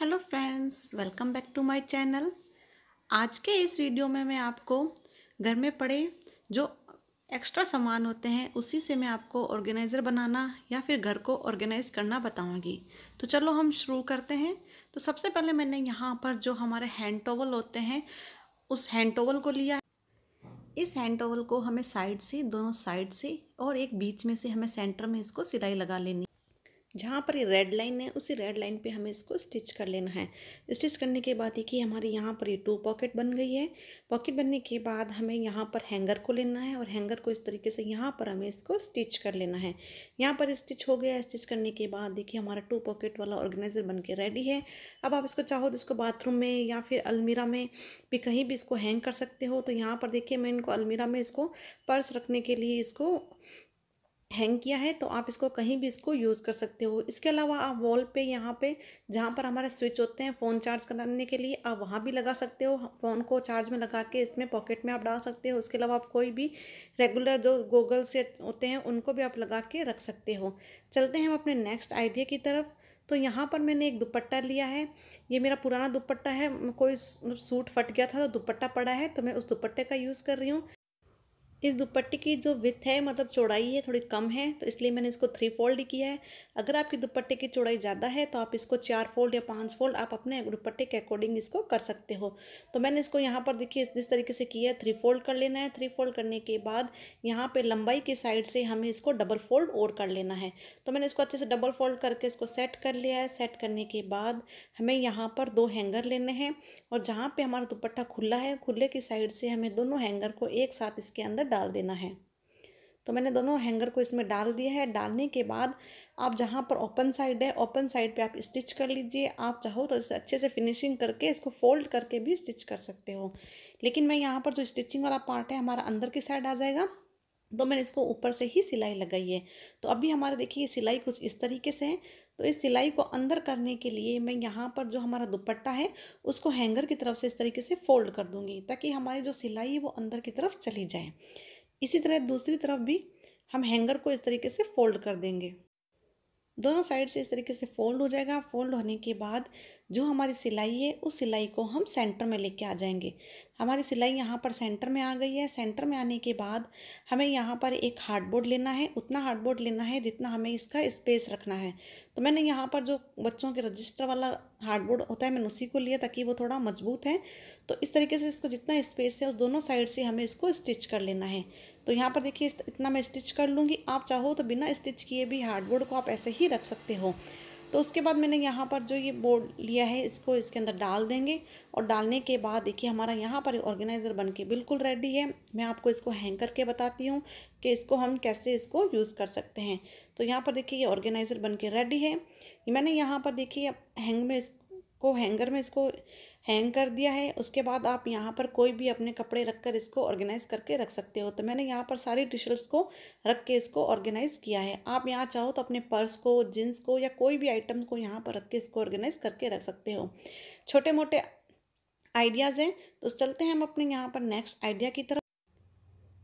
hello friends welcome back to my channel आज के इस वीडियो में मैं आपको घर में पड़े जो एक्स्ट्रा सामान होते हैं उसी से मैं आपको ऑर्गेनाइज़र बनाना या फिर घर को ऑर्गेनाइज़ करना बताऊंगी तो चलो हम शुरू करते हैं तो सबसे पहले मैंने यहाँ पर जो हमारे हैंड टॉवल होते हैं उस हैंड टॉवल को लिया इस हैंड टॉवल को हमें साइड से दोनों साइड से और एक बीच में से हमें सेंटर में इसको सिलाई लगा लेनी जहाँ पर ये रेड लाइन है उसी रेड लाइन पे हमें इसको स्टिच कर लेना है स्टिच करने के बाद देखिए हमारे यहाँ पर ये टू पॉकेट बन गई है पॉकेट बनने के बाद हमें यहाँ पर हैंगर को लेना है और हैंगर को इस तरीके से यहाँ पर हमें इसको स्टिच कर लेना है यहाँ पर स्टिच हो गया स्टिच करने के बाद देखिए हमारा टू पॉकेट वाला ऑर्गेनाइज़र बन के रेडी है अब आप इसको चाहो तो इसको बाथरूम में या फिर अलमीरा में भी कहीं भी इसको हैंग कर सकते हो तो यहाँ पर देखिए मैं इनको अलमीरा में इसको पर्स रखने के लिए इसको हैंग किया है तो आप इसको कहीं भी इसको यूज़ कर सकते हो इसके अलावा आप वॉल पे यहाँ पे जहाँ पर हमारे स्विच होते हैं फ़ोन चार्ज कराने के लिए आप वहाँ भी लगा सकते हो फ़ोन को चार्ज में लगा के इसमें पॉकेट में आप डाल सकते हो उसके अलावा आप कोई भी रेगुलर जो गूगल से होते हैं उनको भी आप लगा के रख सकते हो चलते हैं हम अपने नेक्स्ट आइडिया की तरफ तो यहाँ पर मैंने एक दुपट्टा लिया है ये मेरा पुराना दुपट्टा है कोई सूट फट गया था तो दुपट्टा पड़ा है तो मैं उस दुपट्टे का यूज़ कर रही हूँ इस दुपट्टे की जो विथ है मतलब चौड़ाई है थोड़ी कम है तो इसलिए मैंने इसको थ्री फोल्ड किया है अगर आपकी दुपट्टे की चौड़ाई ज़्यादा है तो आप इसको चार फोल्ड या पांच फोल्ड आप अपने दुपट्टे के अकॉर्डिंग इसको कर सकते हो तो मैंने इसको यहाँ पर देखिए जिस तरीके से किया है थ्री फोल्ड कर लेना है थ्री फोल्ड करने के बाद यहाँ पर लंबाई की साइड से हमें इसको डबल फोल्ड और कर लेना है तो मैंने इसको अच्छे से डबल फोल्ड करके इसको सेट कर लिया है सेट करने के बाद हमें यहाँ पर दो हैंगर लेने हैं और जहाँ पर हमारा दुपट्टा खुला है खुले की साइड से हमें दोनों हैंगर को एक साथ इसके अंदर डाल देना है तो मैंने दोनों हैंगर को इसमें डाल दिया है डालने के बाद आप जहाँ पर ओपन साइड है ओपन साइड पे आप स्टिच कर लीजिए आप चाहो तो इसे अच्छे से फिनिशिंग करके इसको फोल्ड करके भी स्टिच कर सकते हो लेकिन मैं यहाँ पर जो स्टिचिंग वाला पार्ट है हमारा अंदर की साइड आ जाएगा तो मैंने इसको ऊपर से ही सिलाई लगाई है तो अभी हमारे देखिए सिलाई कुछ इस तरीके से है तो इस सिलाई को अंदर करने के लिए मैं यहाँ पर जो हमारा दुपट्टा है उसको हैंगर की तरफ से इस तरीके से फोल्ड कर दूँगी ताकि हमारी जो सिलाई है वो अंदर की तरफ चली जाए इसी तरह दूसरी तरफ भी हम हैंगर को इस तरीके से फोल्ड कर देंगे दोनों साइड से इस तरीके से फोल्ड हो जाएगा फोल्ड होने के बाद जो हमारी सिलाई है उस सिलाई को हम सेंटर में लेके आ जाएंगे हमारी सिलाई यहाँ पर सेंटर में आ गई है सेंटर में आने के बाद हमें यहाँ पर एक हार्डबोर्ड लेना है उतना हार्डबोर्ड लेना है जितना हमें इसका स्पेस रखना है तो मैंने यहाँ पर जो बच्चों के रजिस्टर वाला हार्डबोर्ड होता है मैंने उसी को लिया ताकि वो थोड़ा मजबूत है तो इस तरीके से इसका जितना स्पेस है उस दोनों साइड से हमें इसको स्टिच कर लेना है तो यहाँ पर देखिए इतना मैं स्टिच कर लूँगी आप चाहो तो बिना स्टिच किए भी हार्डबोर्ड को आप ऐसे ही रख सकते हो तो उसके बाद मैंने यहाँ पर जो ये बोर्ड लिया है इसको इसके अंदर डाल देंगे और डालने के बाद देखिए हमारा यहाँ पर ऑर्गेनाइज़र बन के बिल्कुल रेडी है मैं आपको इसको हैंग करके बताती हूँ कि इसको हम कैसे इसको यूज़ कर सकते हैं तो यहाँ पर देखिए ये ऑर्गेनाइज़र बन के रेडी है मैंने यहाँ पर देखिए हैंग में इस को हैंगर में इसको हैंग कर दिया है उसके बाद आप यहाँ पर कोई भी अपने कपड़े रख कर इसको ऑर्गेनाइज़ करके रख सकते हो तो मैंने यहाँ पर सारी टी शर्ट्स को रख के इसको ऑर्गेनाइज़ किया है आप यहाँ चाहो तो अपने पर्स को जीन्स को या कोई भी आइटम को यहाँ पर रख के इसको ऑर्गेनाइज़ करके रख सकते हो छोटे मोटे आइडियाज़ हैं तो चलते हैं हम अपने यहाँ पर नेक्स्ट आइडिया की तरफ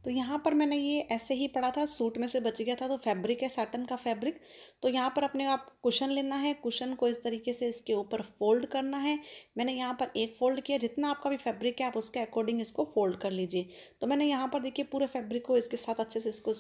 तो यहाँ पर मैंने ये ऐसे ही पढ़ा था सूट में से बच गया था तो फैब्रिक है साटन का फैब्रिक तो यहाँ पर अपने आप कुशन लेना है कुशन को इस तरीके से इसके ऊपर फोल्ड करना है मैंने यहाँ पर एक फ़ोल्ड किया जितना आपका भी फैब्रिक है आप उसके अकॉर्डिंग इसको फोल्ड कर लीजिए तो मैंने यहाँ पर देखिए पूरे फैब्रिक को इसके साथ अच्छे से इसको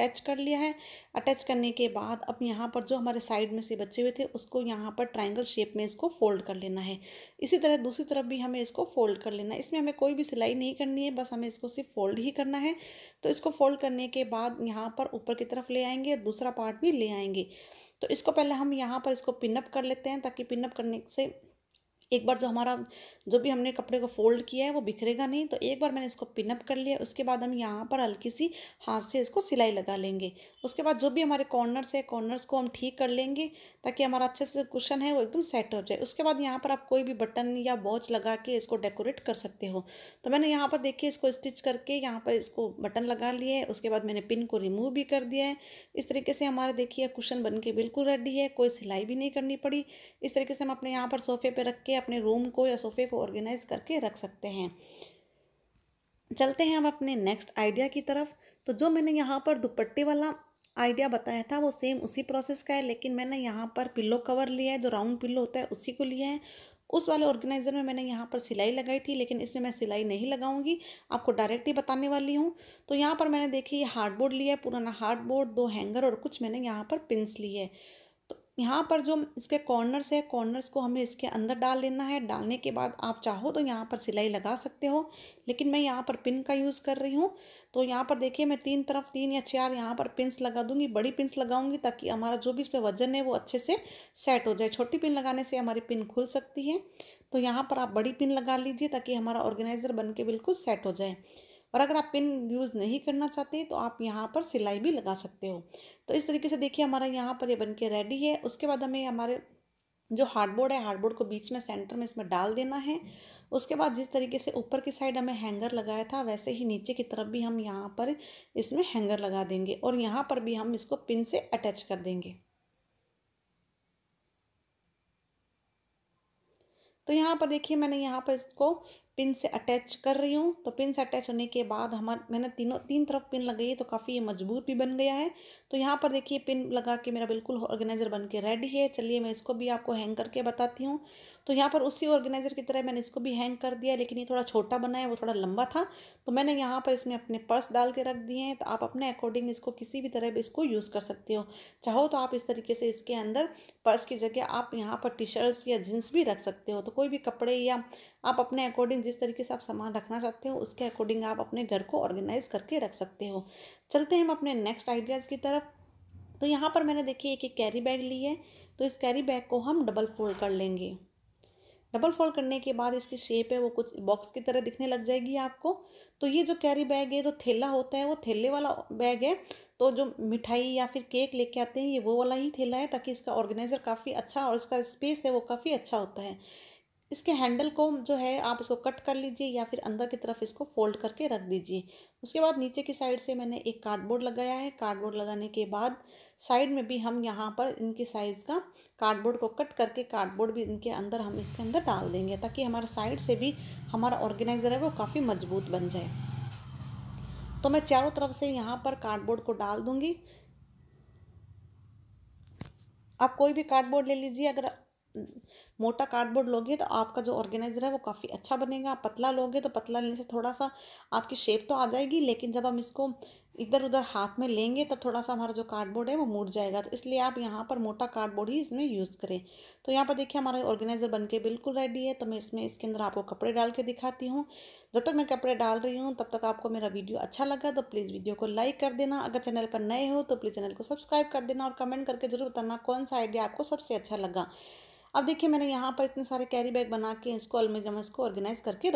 अटैच कर लिया है अटैच करने के बाद अब यहाँ पर जो हमारे साइड में से बचे हुए थे उसको यहाँ पर ट्राइंगल शेप में इसको फोल्ड कर लेना है इसी तरह दूसरी तरफ भी हमें इसको फोल्ड कर लेना है इसमें हमें कोई भी सिलाई नहीं करनी है बस हमें इसको सिर्फ फोल्ड ही करना है तो इसको फोल्ड करने के बाद यहाँ पर ऊपर की तरफ ले आएंगे और दूसरा पार्ट भी ले आएंगे तो इसको पहले हम यहाँ पर इसको पिनअप कर लेते हैं ताकि पिनअप करने से एक बार जो हमारा जो भी हमने कपड़े को फोल्ड किया है वो बिखरेगा नहीं तो एक बार मैंने इसको पिनअप कर लिया उसके बाद हम यहाँ पर हल्की सी हाथ से इसको सिलाई लगा लेंगे उसके बाद जो भी हमारे कॉर्नर्स है कॉर्नर्स को हम ठीक कर लेंगे ताकि हमारा अच्छे से कुशन है वो एकदम सेट हो जाए उसके बाद यहाँ पर आप कोई भी बटन या वॉच लगा के इसको डेकोरेट कर सकते हो तो मैंने यहाँ पर देखिए इसको स्टिच करके यहाँ पर इसको बटन लगा लिए उसके बाद मैंने पिन को रिमूव भी कर दिया है इस तरीके से हमारा देखिए कुशन बन के बिल्कुल रेडी है कोई सिलाई भी नहीं करनी पड़ी इस तरीके से हम अपने यहाँ पर सोफे पर रख के अपने रूम को या सोफे को ऑर्गेनाइज करके रख सकते हैं चलते हैं हम अपने नेक्स्ट आइडिया की तरफ तो जो मैंने यहाँ पर दुपट्टे वाला आइडिया बताया था वो सेम उसी प्रोसेस का है लेकिन मैंने यहाँ पर पिल्लो कवर लिया है जो राउंड पिल्लो होता है उसी को लिया है उस वाले ऑर्गेनाइज़र में मैंने यहाँ पर सिलाई लगाई थी लेकिन इसमें मैं सिलाई नहीं लगाऊंगी आपको डायरेक्ट ही बताने वाली हूँ तो यहाँ पर मैंने देखिए ये हार्डबोर्ड लिया है पुराना हार्डबोर्ड दो हैंगर और कुछ मैंने यहाँ पर पिंस ली है यहाँ पर जो इसके कॉर्नर्स है कॉर्नर्स को हमें इसके अंदर डाल लेना है डालने के बाद आप चाहो तो यहाँ पर सिलाई लगा सकते हो लेकिन मैं यहाँ पर पिन का यूज़ कर रही हूँ तो यहाँ पर देखिए मैं तीन तरफ तीन या चार यहाँ पर पिंस लगा दूँगी बड़ी पिंस लगाऊँगी ताकि हमारा जो भी इस पर वजन है वो अच्छे से सेट हो जाए छोटी पिन लगाने से हमारी पिन खुल सकती है तो यहाँ पर आप बड़ी पिन लगा लीजिए ताकि हमारा ऑर्गेनाइज़र बन के बिल्कुल सेट हो जाए और अगर आप पिन यूज़ नहीं करना चाहते तो आप यहाँ पर सिलाई भी लगा सकते हो तो इस तरीके से देखिए हमारा यहाँ पर ये बन के रेडी है उसके बाद हमें हमारे जो हार्डबोर्ड है हार्डबोर्ड को बीच में सेंटर में इसमें डाल देना है उसके बाद जिस तरीके से ऊपर की साइड हमें हैंगर लगाया था वैसे ही नीचे की तरफ भी हम यहाँ पर इसमें हैंगर लगा देंगे और यहाँ पर भी हम इसको पिन से अटैच कर देंगे तो यहाँ पर देखिए मैंने यहाँ पर इसको पिन से अटैच कर रही हूँ तो पिन से अटैच होने के बाद हमारे मैंने तीनों तीन तरफ पिन लगाई है तो काफ़ी ये मजबूत भी बन गया है तो यहाँ पर देखिए पिन लगा के मेरा बिल्कुल ऑर्गेनाइज़र बन के रेडी है चलिए मैं इसको भी आपको हैंग करके बताती हूँ तो यहाँ पर उसी ऑर्गेनाइज़र की तरह मैंने इसको भी हैंग कर दिया लेकिन ये थोड़ा छोटा बना है वो थोड़ा लंबा था तो मैंने यहाँ पर इसमें अपने पर्स डाल के रख दिए हैं तो आप अपने अकॉर्डिंग इसको किसी भी तरह इसको यूज़ कर सकते हो चाहो तो आप इस तरीके से इसके अंदर पर्स की जगह आप यहाँ पर टी शर्ट्स या जीन्स भी रख सकते हो तो कोई भी कपड़े या आप अपने अकॉर्डिंग जिस तरीके से आप सामान रखना चाहते हो उसके अकॉर्डिंग आप अपने घर को ऑर्गेनाइज़ करके रख सकते हो चलते हैं हम अपने नेक्स्ट आइडियाज़ की तरफ तो यहाँ पर मैंने देखिए एक एक कैरी बैग ली है तो इस कैरी बैग को हम डबल फोल्ड कर लेंगे डबल फोल्ड करने के बाद इसकी शेप है वो कुछ बॉक्स की तरह दिखने लग जाएगी आपको तो ये जो कैरी बैग है जो थैला होता है वो थैले वाला बैग है तो जो मिठाई या फिर केक लेके आते हैं ये वो वाला ही थैला है ताकि इसका ऑर्गेनाइज़र काफ़ी अच्छा और इसका स्पेस है वो काफ़ी अच्छा होता है इसके हैंडल को जो है आप इसको कट कर लीजिए या फिर अंदर की तरफ इसको फोल्ड करके रख दीजिए उसके बाद नीचे की साइड से मैंने एक कार्डबोर्ड लगाया है कार्डबोर्ड लगाने के बाद साइड में भी हम यहाँ पर इनकी साइज़ का कार्डबोर्ड को कट करके कार्डबोर्ड भी इनके अंदर हम इसके अंदर डाल देंगे ताकि हमारा साइड से भी हमारा ऑर्गेनाइज़र है वो काफ़ी मजबूत बन जाए तो मैं चारों तरफ से यहाँ पर कार्डबोर्ड को डाल दूँगी आप कोई भी कार्डबोर्ड ले लीजिए अगर मोटा कार्डबोर्ड लोगे तो आपका जो ऑर्गेनाइजर है वो काफ़ी अच्छा बनेगा आप पतला लोगे तो पतला लेने से थोड़ा सा आपकी शेप तो आ जाएगी लेकिन जब हम इसको इधर उधर हाथ में लेंगे तो थोड़ा सा हमारा जो कार्डबोर्ड है वो मुड़ जाएगा तो इसलिए आप यहाँ पर मोटा कार्डबोर्ड ही इसमें यूज़ करें तो यहाँ पर देखिए हमारा ऑर्गेनाइज़र बन बिल्कुल रेडी है तो मैं इसमें इसके अंदर आपको कपड़े डाल के दिखाती हूँ जब तक मैं कपड़े डाल रही हूँ तब तक आपको मेरा वीडियो अच्छा लगा तो प्लीज़ वीडियो को लाइक कर देना अगर चैनल पर नए हो तो प्लीज़ चैनल को सब्सक्राइब कर देना और कमेंट करके ज़रूर बताना कौन सा आइडिया आपको सबसे अच्छा लगा अब देखिए मैंने यहाँ पर इतने सारे कैरी बैग बना के इसको अलमीरा में इसको ऑर्गेनाइज़ करके